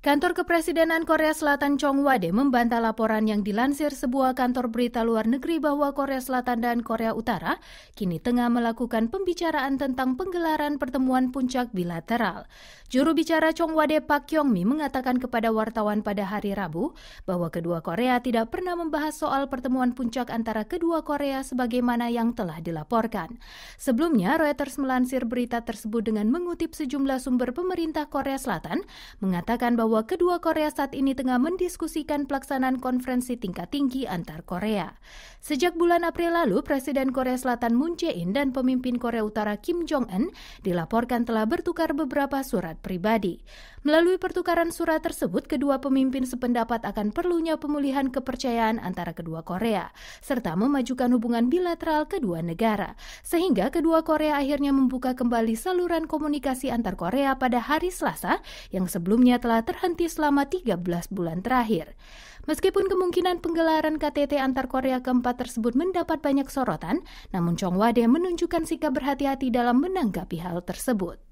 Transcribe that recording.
Kantor Kepresidenan Korea Selatan Chongwade membantah laporan yang dilansir sebuah kantor berita luar negeri bahwa Korea Selatan dan Korea Utara kini tengah melakukan pembicaraan tentang penggelaran pertemuan puncak bilateral. Juru bicara Chongwade Pak Yong-mi mengatakan kepada wartawan pada hari Rabu bahwa kedua Korea tidak pernah membahas soal pertemuan puncak antara kedua Korea sebagaimana yang telah dilaporkan. Sebelumnya, Reuters melansir berita tersebut dengan mengutip sejumlah sumber pemerintah Korea Selatan mengatakan bahwa bahwa kedua Korea saat ini tengah mendiskusikan pelaksanaan konferensi tingkat tinggi antar Korea. Sejak bulan April lalu, Presiden Korea Selatan Moon Jae-in dan pemimpin Korea Utara Kim Jong-un dilaporkan telah bertukar beberapa surat pribadi. Melalui pertukaran surat tersebut, kedua pemimpin sependapat akan perlunya pemulihan kepercayaan antara kedua Korea, serta memajukan hubungan bilateral kedua negara, sehingga kedua Korea akhirnya membuka kembali saluran komunikasi antar Korea pada hari Selasa yang sebelumnya telah terhadap terhenti selama 13 bulan terakhir. Meskipun kemungkinan penggelaran KTT antar Korea keempat tersebut mendapat banyak sorotan, namun Chong Wade menunjukkan sikap berhati-hati dalam menanggapi hal tersebut.